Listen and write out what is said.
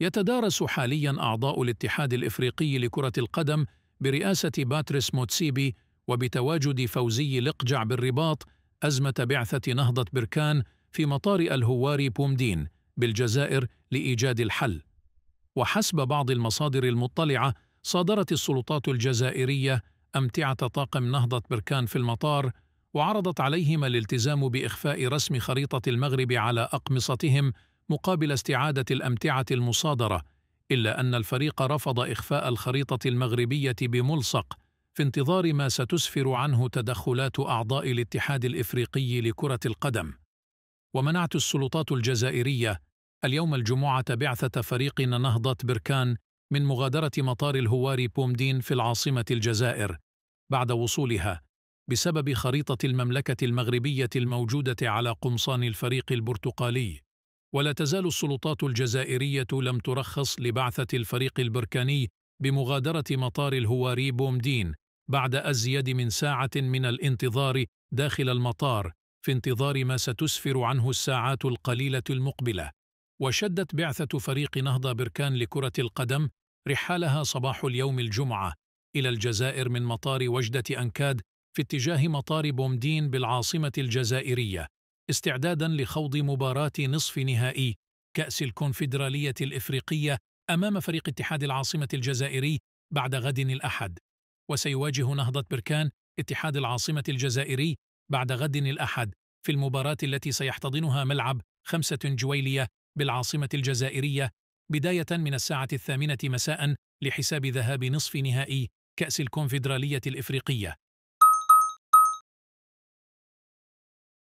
يتدارس حاليا أعضاء الاتحاد الإفريقي لكرة القدم برئاسة باتريس موتسيبي وبتواجد فوزي لقجع بالرباط أزمة بعثة نهضة بركان في مطار الهواري بومدين بالجزائر لإيجاد الحل وحسب بعض المصادر المطلعة صادرت السلطات الجزائرية أمتعة طاقم نهضة بركان في المطار وعرضت عليهم الالتزام بإخفاء رسم خريطة المغرب على أقمصتهم مقابل استعادة الأمتعة المصادرة إلا أن الفريق رفض إخفاء الخريطة المغربية بملصق في انتظار ما ستسفر عنه تدخلات أعضاء الاتحاد الإفريقي لكرة القدم ومنعت السلطات الجزائرية اليوم الجمعة بعثة فريق نهضة بركان من مغادرة مطار الهواري بومدين في العاصمة الجزائر بعد وصولها بسبب خريطة المملكة المغربية الموجودة على قمصان الفريق البرتقالي ولا تزال السلطات الجزائرية لم ترخص لبعثة الفريق البركاني بمغادرة مطار الهواري بومدين بعد أزيد من ساعة من الانتظار داخل المطار في انتظار ما ستسفر عنه الساعات القليلة المقبلة وشدت بعثة فريق نهضة بركان لكرة القدم رحالها صباح اليوم الجمعة إلى الجزائر من مطار وجدة أنكاد في اتجاه مطار بومدين بالعاصمة الجزائرية استعدادا لخوض مباراة نصف نهائي كأس الكونفدرالية الإفريقية أمام فريق اتحاد العاصمة الجزائري بعد غد الأحد وسيواجه نهضة بركان اتحاد العاصمة الجزائري بعد غد الأحد في المباراة التي سيحتضنها ملعب خمسة جويلية بالعاصمة الجزائرية بداية من الساعة الثامنة مساء لحساب ذهاب نصف نهائي كأس الكونفدرالية الإفريقية